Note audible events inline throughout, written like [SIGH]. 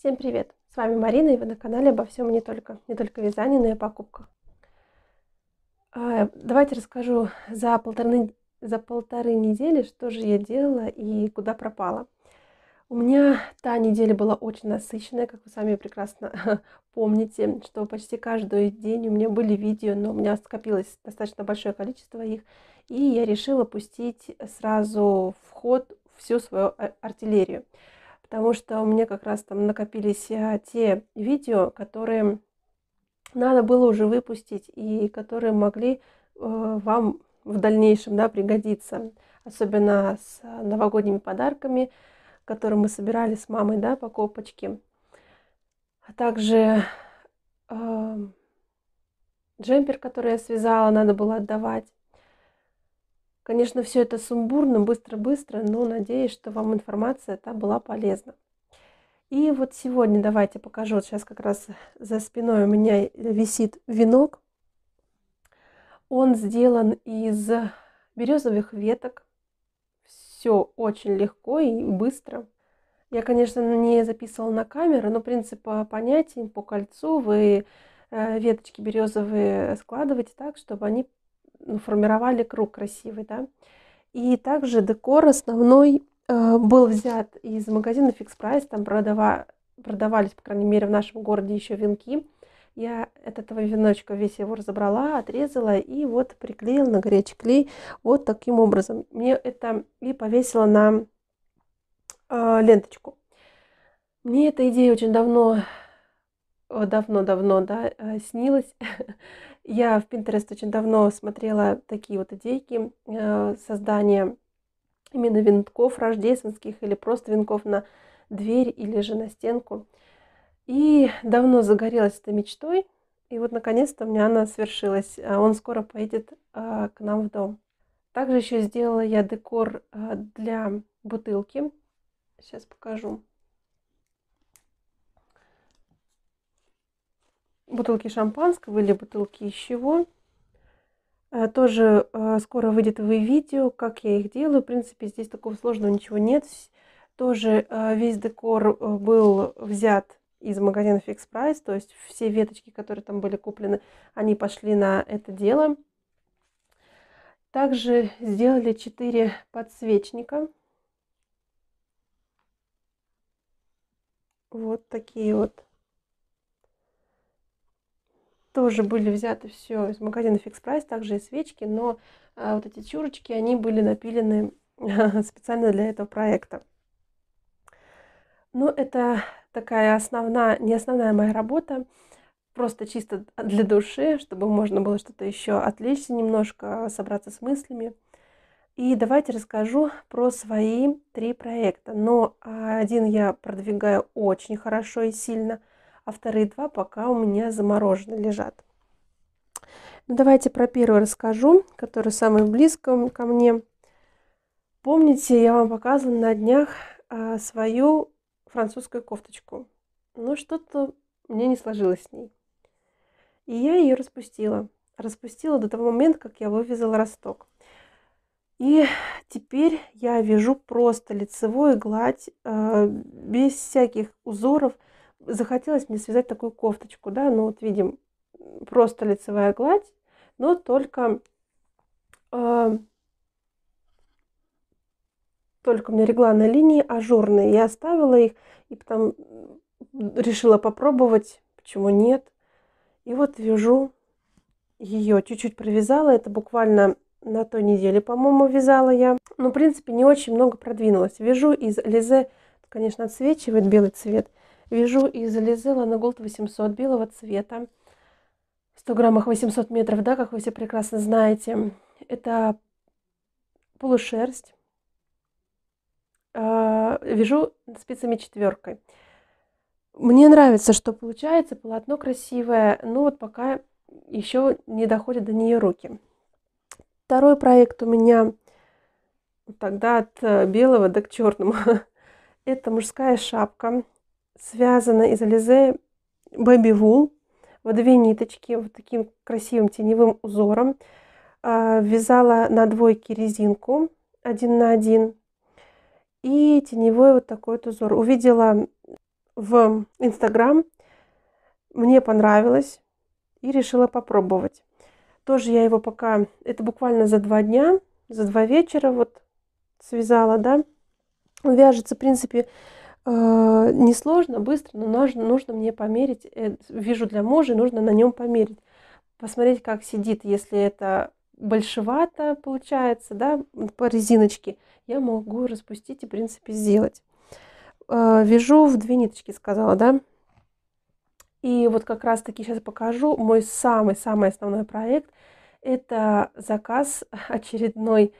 Всем привет! С вами Марина, и вы на канале обо всем не только, не только вязании, но и покупках. А, давайте расскажу за полторы, за полторы недели, что же я делала и куда пропала. У меня та неделя была очень насыщенная, как вы сами прекрасно [LAUGHS] помните, что почти каждый день у меня были видео, но у меня скопилось достаточно большое количество их, и я решила пустить сразу в ход всю свою а, артиллерию потому что у меня как раз там накопились а, те видео, которые надо было уже выпустить и которые могли э, вам в дальнейшем да, пригодиться, особенно с а, новогодними подарками, которые мы собирали с мамой, да, по копочке. А также э, джемпер, который я связала, надо было отдавать. Конечно, все это сумбурно, быстро-быстро, но надеюсь, что вам информация эта была полезна. И вот сегодня давайте покажу. сейчас как раз за спиной у меня висит венок. Он сделан из березовых веток. Все очень легко и быстро. Я, конечно, не записывала на камеру, но принцип понятий по кольцу вы э, веточки березовые складываете так, чтобы они ну, формировали круг красивый, да. И также декор основной э, был взят из магазина Fix Price, там продава, продавались, по крайней мере, в нашем городе еще венки. Я от этого веночка весь его разобрала, отрезала и вот приклеила на горячий клей вот таким образом. Мне это и повесила на э, ленточку. Мне эта идея очень давно, давно-давно, э, да, э, снилась. [LAUGHS] Я в Pinterest очень давно смотрела такие вот идейки э, создания именно венков рождественских или просто венков на дверь или же на стенку. И давно загорелась этой мечтой, и вот наконец-то у меня она свершилась. А он скоро поедет а, к нам в дом. Также еще сделала я декор а, для бутылки. Сейчас покажу. бутылки шампанского или бутылки из чего. Э, тоже э, скоро выйдет в видео, как я их делаю. В принципе, здесь такого сложного ничего нет. Тоже э, весь декор был взят из магазина Fix Price, то есть все веточки, которые там были куплены, они пошли на это дело. Также сделали 4 подсвечника. Вот такие вот тоже были взяты все из магазина Fix Price, также и свечки, но а, вот эти чурочки, они были напилены [LAUGHS] специально для этого проекта. Но это такая основная, не основная моя работа, просто чисто для души, чтобы можно было что-то еще отвлечься немножко, собраться с мыслями. И давайте расскажу про свои три проекта. Но один я продвигаю очень хорошо и сильно – а вторые два пока у меня заморожены лежат. Ну, давайте про первый расскажу, который самый близко ко мне. Помните, я вам показывала на днях а, свою французскую кофточку. Но что-то мне не сложилось с ней. И я ее распустила. Распустила до того момента, как я вывязала росток. И теперь я вяжу просто лицевую гладь, а, без всяких узоров, захотелось мне связать такую кофточку, да, ну вот видим, просто лицевая гладь, но только, э, только у меня регланные линии ажурные, я оставила их и потом решила попробовать, почему нет. И вот вяжу ее, чуть-чуть провязала, это буквально на той неделе, по-моему, вязала я. Но, ну, в принципе, не очень много продвинулась. Вяжу из Лизе, конечно, отсвечивает белый цвет. Вяжу из Лизела на голд 800 белого цвета. В 100 граммах 800 метров, да, как вы все прекрасно знаете. Это полушерсть. А, вяжу спицами четверкой. Мне нравится, что получается, полотно красивое, но вот пока еще не доходят до нее руки. Второй проект у меня тогда от э, белого до к черному. [LAUGHS] Это мужская шапка связана из Ализе Baby Wool в две ниточки, вот таким красивым теневым узором. А, вязала на двойке резинку один на один и теневой вот такой вот узор. Увидела в Инстаграм, мне понравилось и решила попробовать. Тоже я его пока, это буквально за два дня, за два вечера вот связала, да. Он вяжется, в принципе, Э, несложно, быстро, но нужно, нужно мне померить, э, вижу для мужа, нужно на нем померить, посмотреть, как сидит, если это большевато получается, да, по резиночке, я могу распустить и, в принципе, сделать. Э, вяжу в две ниточки, сказала, да. И вот как раз-таки сейчас покажу мой самый-самый основной проект. Это заказ [LAUGHS] очередной.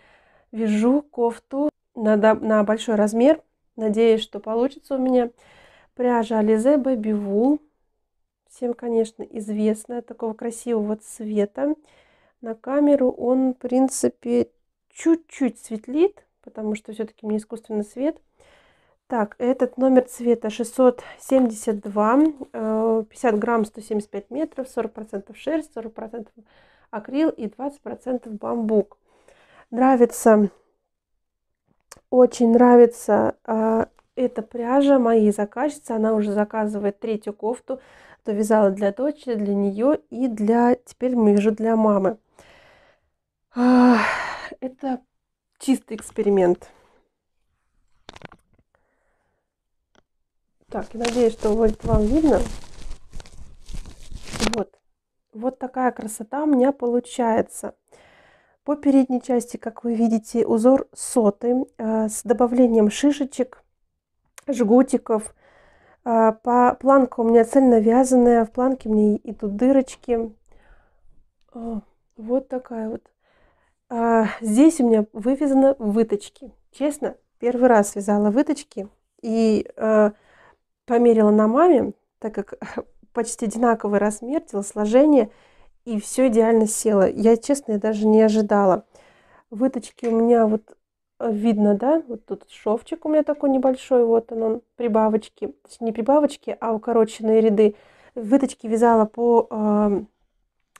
Вяжу кофту на, на большой размер Надеюсь, что получится у меня. Пряжа Ализе Baby Wool. Всем, конечно, известная, такого красивого цвета. На камеру он, в принципе, чуть-чуть светлит, потому что все-таки мне искусственный свет. Так, этот номер цвета 672, 50 э, грамм, 175 метров, 40% шерсть, 40% акрил и 20% бамбук. Нравится очень нравится э, эта пряжа моей заказчицы. Она уже заказывает третью кофту, то вязала для дочери, для нее и для теперь мы вижу для мамы. А, это чистый эксперимент. Так, я надеюсь, что вот вам видно. Вот. Вот такая красота у меня получается. По передней части, как вы видите, узор соты э, с добавлением шишечек, жгутиков. Э, по планка у меня цельно вязаная, в планке мне идут дырочки. Вот такая вот. Э, здесь у меня вывязаны выточки. Честно, первый раз вязала выточки и померила на маме, так как [LAUGHS] почти одинаковый размер, телосложение – и все идеально село. Я, честно, я даже не ожидала. Выточки у меня вот э, видно, да? Вот тут шовчик у меня такой небольшой. Вот он, он прибавочки. Точнее, не прибавочки, а укороченные ряды. Выточки вязала по э,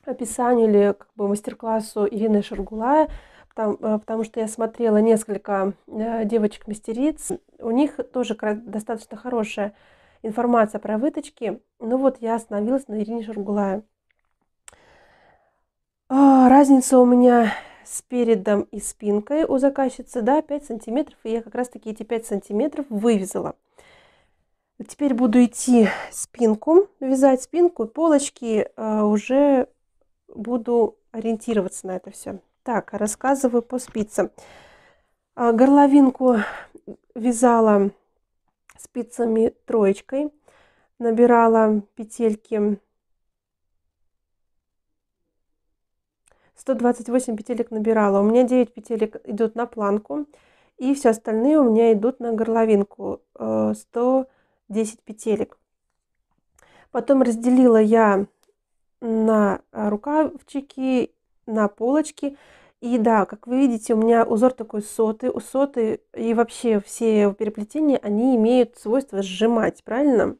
описанию или как бы мастер-классу Ирины Шаргулая там, э, потому что я смотрела несколько э, девочек-мастериц, у них тоже достаточно хорошая информация про выточки. Ну вот я остановилась на Ирине Шаргулае. А, разница у меня с передом и спинкой у заказчицы, да, 5 сантиметров, и я как раз-таки эти 5 сантиметров вывязала. Теперь буду идти спинку, вязать спинку, полочки э, уже буду ориентироваться на это все. Так, рассказываю по спицам. Э, горловинку вязала спицами троечкой, набирала петельки 128 петелек набирала. У меня 9 петелек идут на планку, и все остальные у меня идут на горловинку 110 э, петелек. Потом разделила я на рукавчики, на полочки. И да, как вы видите, у меня узор такой сотый. У соты и вообще все переплетения, они имеют свойство сжимать, правильно?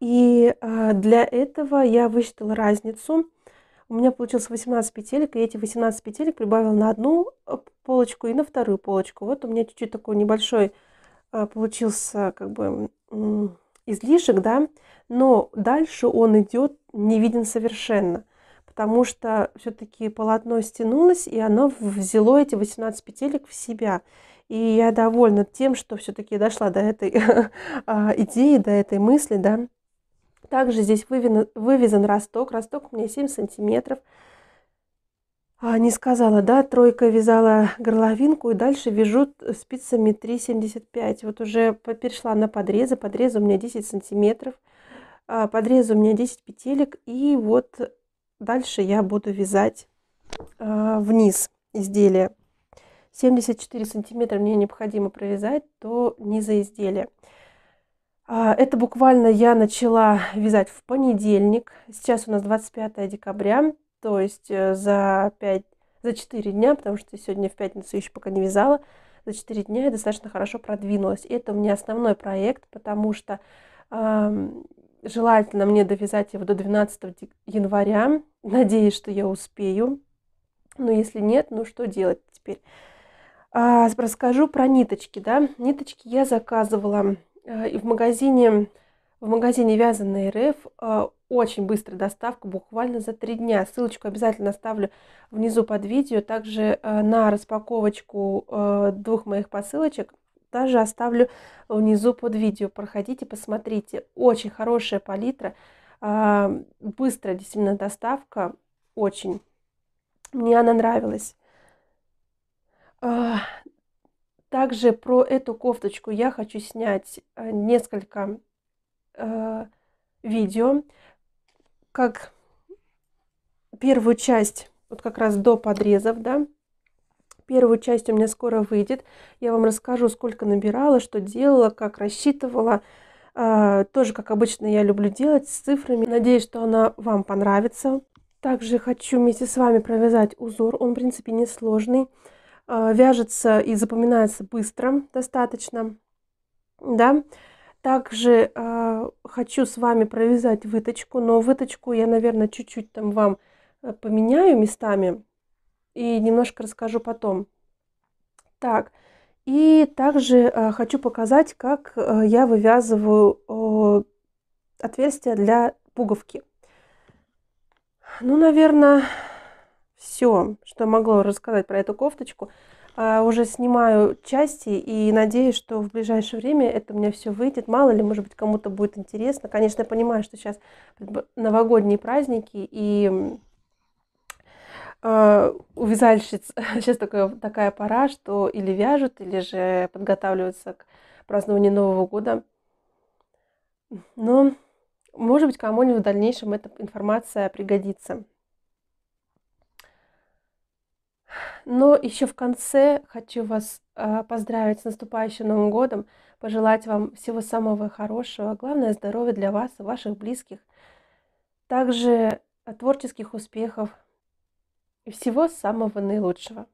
И э, для этого я высчитала разницу у меня получилось 18 петелек, и эти 18 петелек прибавила на одну э, полочку и на вторую полочку. Вот у меня чуть-чуть такой небольшой э, получился как бы излишек, да, но дальше он идет не виден совершенно, потому что все-таки полотно стянулось, и оно взяло эти 18 петелек в себя. И я довольна тем, что все-таки дошла до этой [LAUGHS] э, идеи, до этой мысли, да, также здесь вывен, вывезен росток. Росток у меня 7 сантиметров. А, не сказала, да, тройка вязала горловинку и дальше вяжу спицами 3,75. Вот уже перешла на подрезы. Подрезы у меня 10 сантиметров. А, подрезы у меня 10 петелек. И вот дальше я буду вязать а, вниз изделие. 74 сантиметра мне необходимо провязать до низа изделия. А, это буквально я начала вязать в понедельник. Сейчас у нас 25 декабря, то есть э, за 5, за 4 дня, потому что сегодня в пятницу еще пока не вязала, за 4 дня я достаточно хорошо продвинулась. И это у меня основной проект, потому что э, желательно мне довязать его до 12 января. Надеюсь, что я успею. Но если нет, ну что делать теперь? А, расскажу про ниточки, да. Ниточки я заказывала Э, и в магазине, в магазине «Вязаный РФ» э, очень быстрая доставка, буквально за три дня. Ссылочку обязательно оставлю внизу под видео. Также э, на распаковочку двух моих посылочек даже оставлю внизу под видео. Проходите, посмотрите. Очень хорошая палитра, быстрая действительно доставка, очень. Мне она нравилась. Также про эту кофточку я хочу снять э, несколько э, видео. Как первую часть, вот как раз до подрезов, да, первую часть у меня скоро выйдет. Я вам расскажу, сколько набирала, что делала, как рассчитывала. Э, тоже, как обычно, я люблю делать с цифрами. Надеюсь, что она вам понравится. Также хочу вместе с вами провязать узор. Он, в принципе, несложный. Э, вяжется и запоминается быстро достаточно. Да? Также э, хочу с вами провязать выточку, но выточку я, наверное, чуть-чуть там вам э, поменяю местами и немножко расскажу потом. Так, и также э, хочу показать, как э, я вывязываю э, отверстие для пуговки. Ну, наверное, все, что могла рассказать про эту кофточку. А, уже снимаю части и надеюсь, что в ближайшее время это у меня все выйдет. Мало ли, может быть, кому-то будет интересно. Конечно, я понимаю, что сейчас новогодние праздники и э, вязальщиц сейчас [LAUGHS] такая, такая пора, что или вяжут, или же подготавливаются к празднованию Нового года. Но, может быть, кому-нибудь в дальнейшем эта информация пригодится. Но еще в конце хочу вас а, поздравить с наступающим Новым годом, пожелать вам всего самого хорошего, главное здоровья для вас и ваших близких, также творческих успехов и всего самого наилучшего.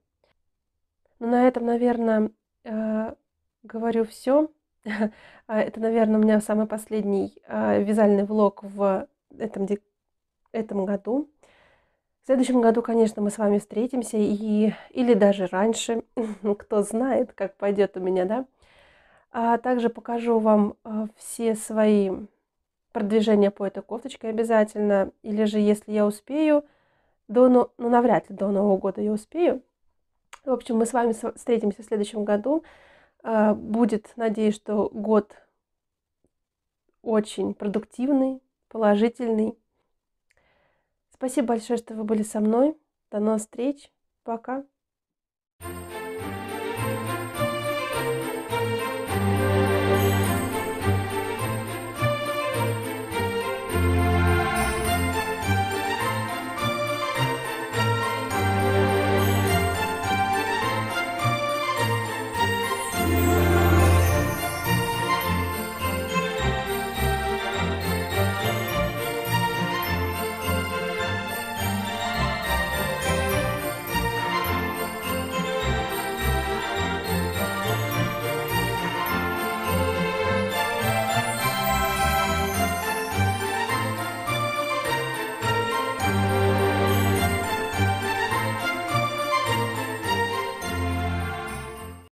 Но ну, на этом, наверное, а, говорю все. [LAUGHS] А, это, наверное, у меня самый последний вязальный влог в этом, этом году. В следующем году, конечно, мы с вами встретимся и, или даже раньше, [LAUGHS] кто знает, как пойдет у меня, да. А также покажу вам э, все свои продвижения по этой кофточке обязательно, или же, если я успею, до, ну, ну, навряд ли до Нового года я успею. В общем, мы с вами встретимся в следующем году. А, будет, надеюсь, что год очень продуктивный, положительный, Спасибо большое, что вы были со мной. До новых встреч. Пока.